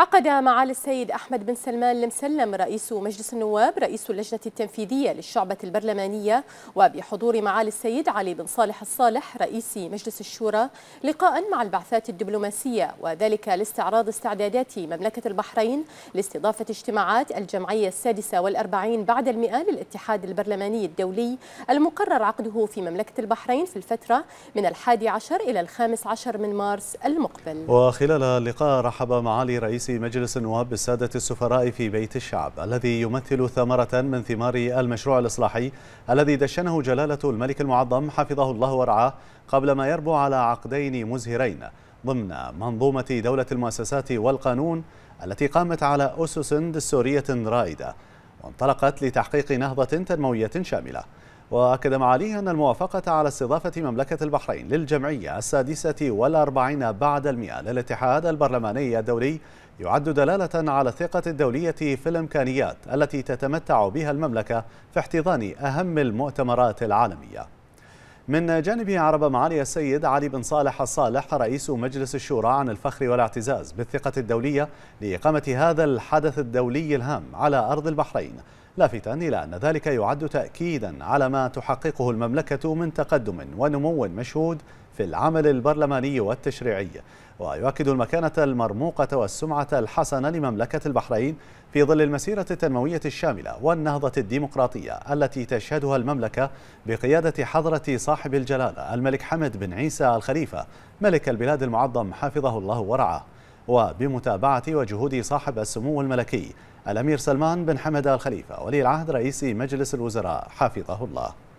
عقد معالي السيد أحمد بن سلمان المسلم رئيس مجلس النواب رئيس اللجنة التنفيذية للشعبة البرلمانية وبحضور معالي السيد علي بن صالح الصالح رئيس مجلس الشورى لقاء مع البعثات الدبلوماسية وذلك لاستعراض استعدادات مملكة البحرين لاستضافة اجتماعات الجمعية السادسة والأربعين بعد المئة للاتحاد البرلماني الدولي المقرر عقده في مملكة البحرين في الفترة من الحادي عشر إلى الخامس عشر من مارس المقبل وخلال اللقاء رحب معالي رئيس مجلس النواب بالسادة السفراء في بيت الشعب الذي يمثل ثمرة من ثمار المشروع الإصلاحي الذي دشنه جلالة الملك المعظم حفظه الله ورعاه قبل ما يربو على عقدين مزهرين ضمن منظومة دولة المؤسسات والقانون التي قامت على أسس دستورية رائدة وانطلقت لتحقيق نهضة تنموية شاملة وأكد معاليه أن الموافقة على استضافة مملكة البحرين للجمعية السادسة والأربعين بعد المئة للاتحاد البرلماني الدولي يعد دلالة على الثقة الدولية في الإمكانيات التي تتمتع بها المملكة في احتضان أهم المؤتمرات العالمية من جانبه عرب معالي السيد علي بن صالح الصالح رئيس مجلس الشورى عن الفخر والاعتزاز بالثقة الدولية لإقامة هذا الحدث الدولي الهام على أرض البحرين لافتا إلى أن ذلك يعد تأكيدا على ما تحققه المملكة من تقدم ونمو مشهود في العمل البرلماني والتشريعي ويؤكد المكانة المرموقة والسمعة الحسنة لمملكة البحرين في ظل المسيرة التنموية الشاملة والنهضة الديمقراطية التي تشهدها المملكة بقيادة حضرة صاحب الجلالة الملك حمد بن عيسى الخليفة ملك البلاد المعظم حفظه الله ورعاه وبمتابعة وجهود صاحب السمو الملكي الأمير سلمان بن حمد الخليفة ولي العهد رئيس مجلس الوزراء حفظه الله